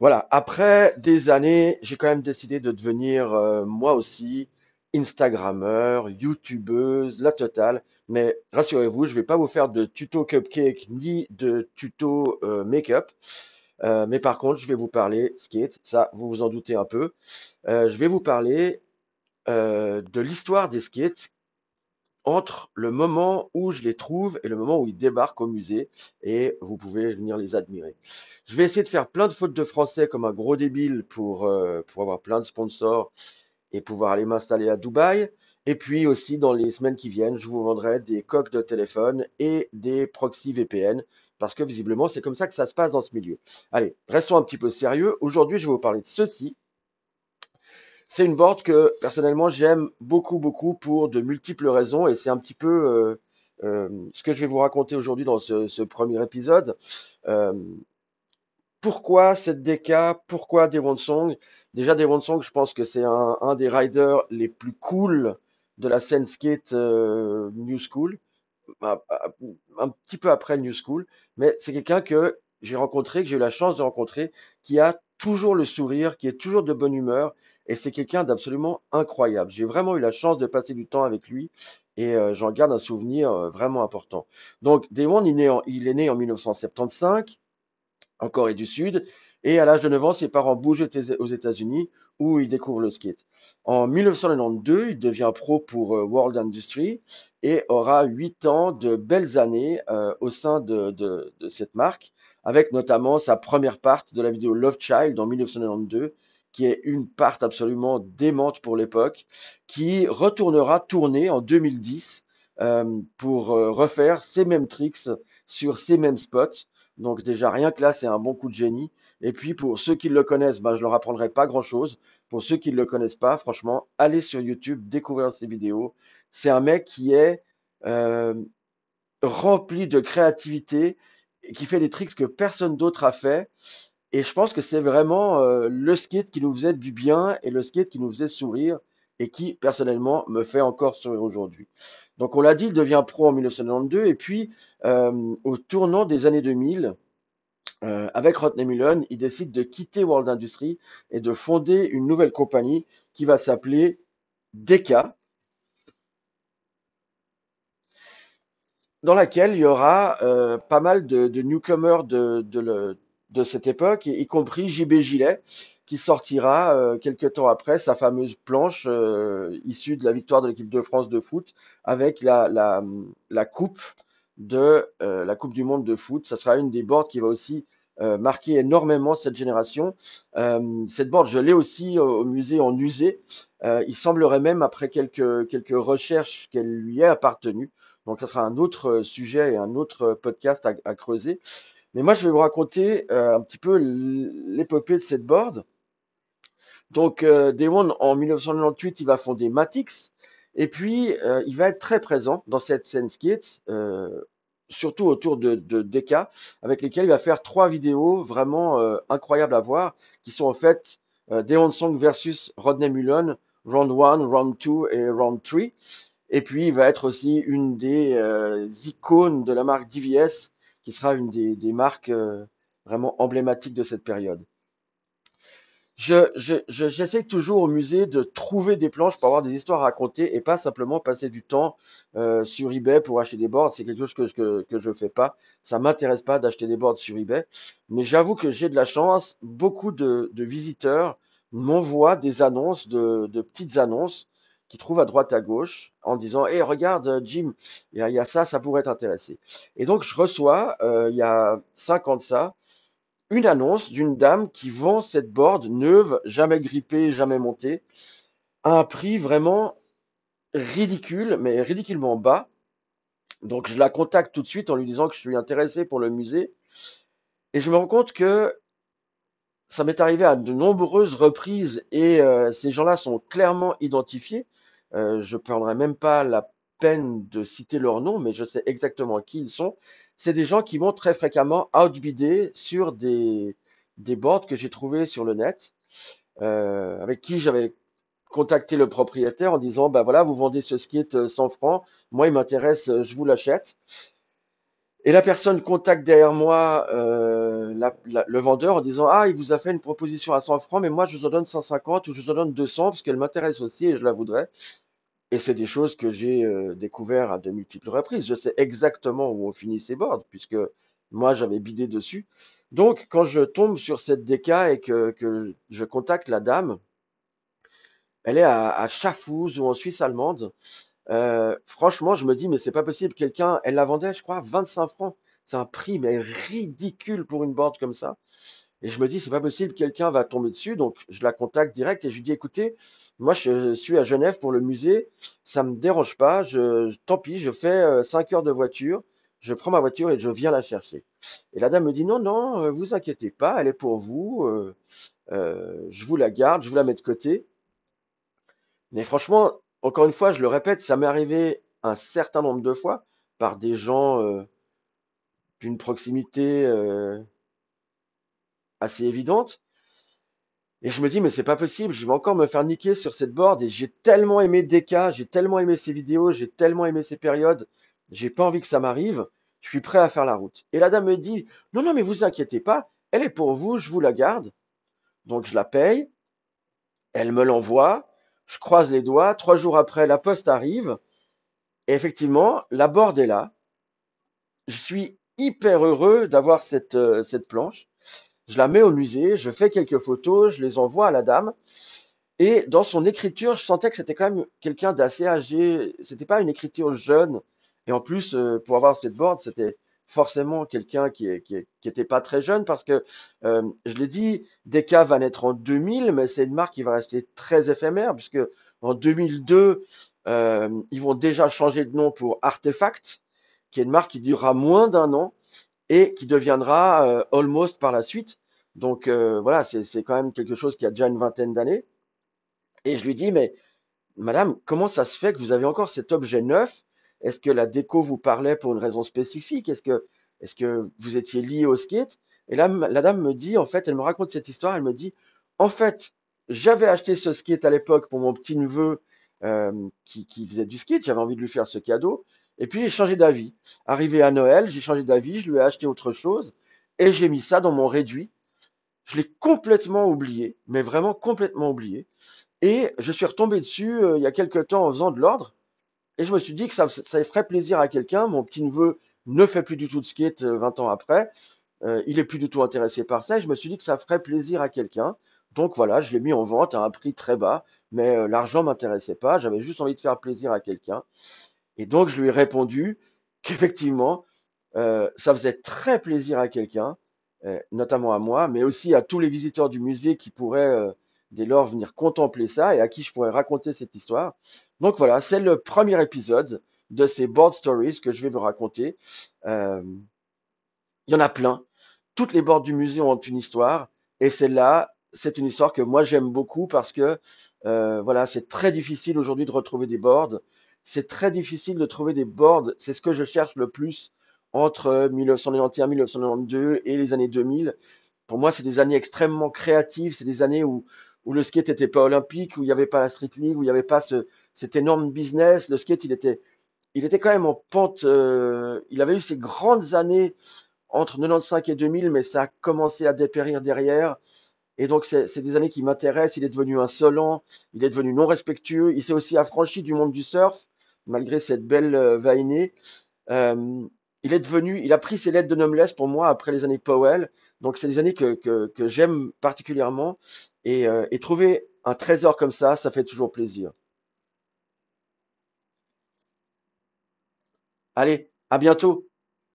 Voilà, après des années, j'ai quand même décidé de devenir euh, moi aussi Instagrammeur, YouTubeuse, la totale. Mais rassurez-vous, je ne vais pas vous faire de tuto cupcake ni de tuto euh, make-up. Euh, mais par contre, je vais vous parler skate, ça vous vous en doutez un peu. je vais vous parler de l'histoire des skates, entre le moment où je les trouve et le moment où ils débarquent au musée et vous pouvez venir les admirer. Je vais essayer de faire plein de fautes de français comme un gros débile pour, euh, pour avoir plein de sponsors et pouvoir aller m'installer à Dubaï. Et puis aussi, dans les semaines qui viennent, je vous vendrai des coques de téléphone et des proxys VPN, parce que visiblement, c'est comme ça que ça se passe dans ce milieu. Allez, restons un petit peu sérieux. Aujourd'hui, je vais vous parler de ceci, c'est une board que personnellement j'aime beaucoup beaucoup pour de multiples raisons et c'est un petit peu euh, euh, ce que je vais vous raconter aujourd'hui dans ce, premier épisode euh, pourquoi cette DK Pourquoi Devon Song Déjà, Devon Song, je pense que c'est un, des riders les plus cool de la scène skate New School, un, petit peu après New School, mais c'est quelqu'un que j'ai rencontré, que j'ai eu la chance de rencontrer, qui a toujours le sourire, qui est toujours de bonne humeur. Et c'est quelqu'un d'absolument incroyable. J'ai vraiment eu la chance de passer du temps avec lui et euh, j'en garde un souvenir euh, vraiment important. Donc, Daewon, il est, né en, 1975 en Corée du Sud. Et à l'âge de 9 ans, ses parents bougent aux États-Unis où il découvre le skate. En 1992, il devient pro pour euh, World Industry et aura 8 ans de belles années au sein de, de, de, cette marque avec notamment sa première part de la vidéo Love Child en 1992, qui est une part absolument démente pour l'époque, qui retournera tourner en 2010 euh, pour euh, refaire ces mêmes tricks sur ces mêmes spots. Donc déjà, rien que là, c'est un bon coup de génie. Et puis pour ceux qui le connaissent, ben, je leur apprendrai pas grand-chose. Pour ceux qui ne le connaissent pas, franchement, allez sur YouTube, découvrir ces vidéos. C'est un mec qui est euh, rempli de créativité qui fait des tricks que personne d'autre a fait. Et je pense que c'est vraiment euh, le skate qui nous faisait du bien et le skate qui nous faisait sourire et qui, personnellement, me fait encore sourire aujourd'hui. Donc, on l'a dit, il devient pro en 1992 et puis, euh, au tournant des années 2000, euh, avec Rodney Mullen, il décide de quitter World Industries et de fonder une nouvelle compagnie qui va s'appeler Deka, dans laquelle il y aura euh, pas mal de, de newcomers de, de, de, cette époque, y compris JB Gillet, qui sortira euh, quelques temps après sa fameuse planche euh, issue de la victoire de l'équipe de France de foot avec la, la, la coupe de euh, la Coupe du Monde de foot. Ça sera une des boards qui va aussi marquer énormément cette génération. cette board, je l'ai aussi au, musée en usé. il semblerait même, après quelques, quelques recherches, qu'elle lui ait appartenu. Donc, ça sera un autre euh, sujet et un autre euh, podcast à, creuser. Mais moi, je vais vous raconter euh, un petit peu l'épopée de cette board. Donc, euh, en 1998, il va fonder Matix. Et puis, il va être très présent dans cette scène skate, surtout autour de, de Deka, avec lesquels il va faire trois vidéos vraiment incroyables à voir, qui sont en fait euh, Song versus Rodney Mullen, Round 1, Round 2 et Round 3. Et puis, il va être aussi une des euh, icônes de la marque DVS, qui sera une des, marques euh, vraiment emblématiques de cette période. J'essaie je, je, toujours au musée de trouver des planches pour avoir des histoires à raconter et pas simplement passer du temps euh, sur eBay pour acheter des boards. C'est quelque chose que, que, que je fais pas. Ça ne m'intéresse pas d'acheter des boards sur eBay. Mais j'avoue que j'ai de la chance. Beaucoup de, de visiteurs m'envoient des annonces, de, de petites annonces qui trouve à droite à gauche en disant Eh, regarde euh, Jim il y, a ça ça pourrait t'intéresser et donc je reçois euh, il y a cinq ans de ça une annonce d'une dame qui vend cette board neuve jamais grippée jamais montée à un prix vraiment ridicule mais ridiculement bas donc je la contacte tout de suite en lui disant que je suis intéressé pour le musée et je me rends compte que ça m'est arrivé à de nombreuses reprises et euh, ces gens-là sont clairement identifiés. Euh, je ne prendrai même pas la peine de citer leur nom, mais je sais exactement qui ils sont. C'est des gens qui vont très fréquemment outbidé sur des, des boards que j'ai trouvés sur le net, euh, avec qui j'avais contacté le propriétaire en disant, ben bah voilà, vous vendez ce skate euh, 100 francs, moi il m'intéresse, je vous l'achète. Et la personne contacte derrière moi euh, le vendeur en disant Ah, il vous a fait une proposition à 100 francs, mais moi je vous en donne 150 ou je vous en donne 200 parce qu'elle m'intéresse aussi et je la voudrais. Et c'est des choses que j'ai découvertes euh, découvert à de multiples reprises. Je sais exactement où on finit ces boards puisque moi j'avais bidé dessus. Donc quand je tombe sur cette DK et que, je contacte la dame, elle est à, à ou en Suisse allemande. Euh, franchement, je me dis, mais c'est pas possible. Quelqu'un, elle la vendait, je crois, 25 francs. C'est un prix, mais ridicule pour une bande comme ça. Et je me dis, c'est pas possible, quelqu'un va tomber dessus. Donc, je la contacte direct et je lui dis, écoutez, moi, je suis à Genève pour le musée. Ça me dérange pas. Je, tant pis, je fais 5 euh, heures de voiture. Je prends ma voiture et je viens la chercher. Et la dame me dit, non, non, euh, vous inquiétez pas, elle est pour vous. je vous la garde, je vous la mets de côté. Mais franchement, encore une fois, je le répète, ça m'est arrivé un certain nombre de fois par des gens euh, d'une proximité euh, assez évidente. Et je me dis, mais c'est pas possible, je vais encore me faire niquer sur cette board. Et j'ai tellement aimé Deka, j'ai tellement aimé ses vidéos, j'ai tellement aimé ses périodes, j'ai pas envie que ça m'arrive, je suis prêt à faire la route. Et la dame me dit, non, non, mais vous inquiétez pas, elle est pour vous, je vous la garde. Donc je la paye, elle me l'envoie, je croise les doigts, trois jours après, la poste arrive, et effectivement, la board est là. Je suis hyper heureux d'avoir cette, euh, cette planche. Je la mets au musée, je fais quelques photos, je les envoie à la dame. Et dans son écriture, je sentais que c'était quand même quelqu'un d'assez âgé. C'était pas une écriture jeune. Et en plus, euh, pour avoir cette board, c'était forcément quelqu'un qui n'était pas très jeune parce que, euh, je l'ai dit, Deka va naître en 2000, mais c'est une marque qui va rester très éphémère puisque en 2002, euh, ils vont déjà changer de nom pour Artefact, qui est une marque qui durera moins d'un an et qui deviendra euh, Almost par la suite. Donc voilà, c'est quand même quelque chose qui a déjà une vingtaine d'années. Et je lui dis, mais madame, comment ça se fait que vous avez encore cet objet neuf est-ce que la déco vous parlait pour une raison spécifique Est-ce que, vous étiez lié au skate Et là, la dame me dit, en fait, elle me raconte cette histoire, elle me dit, en fait, j'avais acheté ce skate à l'époque pour mon petit neveu euh, qui, faisait du skate, j'avais envie de lui faire ce cadeau, et puis j'ai changé d'avis. Arrivé à Noël, j'ai changé d'avis, je lui ai acheté autre chose, et j'ai mis ça dans mon réduit. Je l'ai complètement oublié, mais vraiment complètement oublié. Et je suis retombé dessus euh, il y a quelques temps en faisant de l'ordre. Et je me suis dit que ça, ferait plaisir à quelqu'un. Mon petit neveu ne fait plus du tout de skate 20 euh, ans après. Euh, il est plus du tout intéressé par ça. Et je me suis dit que ça ferait plaisir à quelqu'un. Donc voilà, je l'ai mis en vente à un prix très bas, mais l'argent euh, l'argent m'intéressait pas. J'avais juste envie de faire plaisir à quelqu'un. Et donc je lui ai répondu qu'effectivement, ça faisait très plaisir à quelqu'un, notamment à moi, mais aussi à tous les visiteurs du musée qui pourraient dès lors venir contempler ça et à qui je pourrais raconter cette histoire. Donc voilà, c'est le premier épisode de ces board stories que je vais vous raconter. Euh, il y en a plein. Toutes les boards du musée ont une histoire et celle-là, c'est une histoire que moi j'aime beaucoup parce que euh, voilà, c'est très difficile aujourd'hui de retrouver des boards. C'est très difficile de trouver des boards. C'est ce que je cherche le plus entre 1991, 1992 et les années 2000. Pour moi, c'est des années extrêmement créatives. C'est des années où, où le skate n'était pas olympique, où il n'y avait pas la street league, où il n'y avait pas ce, cet énorme business. Le skate, il était, il était quand même en pente. Euh, il avait eu ses grandes années entre 95 et 2000, mais ça a commencé à dépérir derrière. Et donc, c'est des années qui m'intéressent. Il est devenu insolent, il est devenu non respectueux. Il s'est aussi affranchi du monde du surf, malgré cette belle euh, il est devenu, il a pris ses lettres de noblesse pour moi après les années Powell. Donc, c'est les années que, que, j'aime particulièrement. Et, euh, et, trouver un trésor comme ça, ça fait toujours plaisir. Allez, à bientôt.